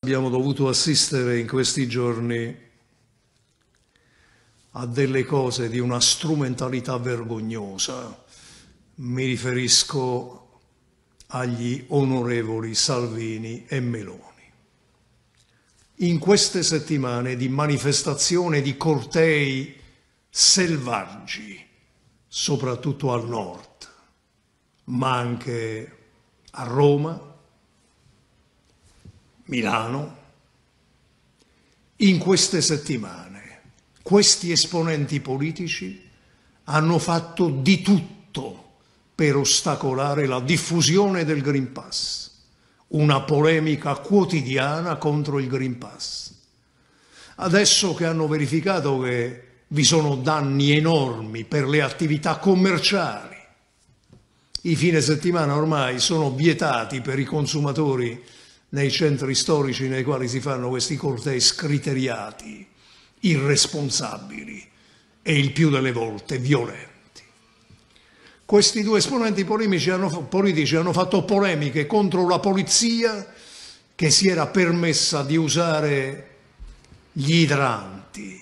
Abbiamo dovuto assistere in questi giorni a delle cose di una strumentalità vergognosa. Mi riferisco agli onorevoli Salvini e Meloni. In queste settimane di manifestazione di cortei selvaggi, soprattutto al nord, ma anche a Roma, Milano, in queste settimane questi esponenti politici hanno fatto di tutto per ostacolare la diffusione del Green Pass, una polemica quotidiana contro il Green Pass. Adesso che hanno verificato che vi sono danni enormi per le attività commerciali, i fine settimana ormai sono vietati per i consumatori nei centri storici nei quali si fanno questi cortei scriteriati, irresponsabili e il più delle volte violenti. Questi due esponenti hanno, politici hanno fatto polemiche contro la polizia che si era permessa di usare gli idranti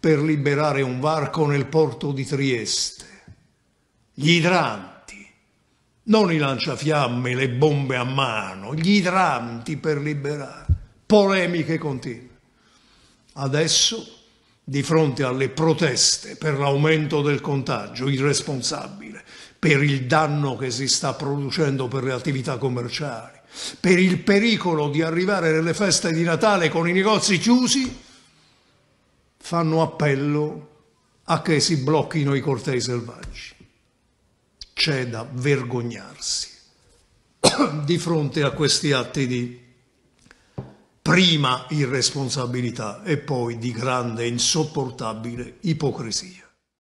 per liberare un varco nel porto di Trieste. Gli idranti non i lanciafiamme, le bombe a mano, gli idranti per liberare, polemiche continue. Adesso, di fronte alle proteste per l'aumento del contagio irresponsabile, per il danno che si sta producendo per le attività commerciali, per il pericolo di arrivare nelle feste di Natale con i negozi chiusi, fanno appello a che si blocchino i cortei selvaggi c'è da vergognarsi di fronte a questi atti di prima irresponsabilità e poi di grande e insopportabile ipocrisia.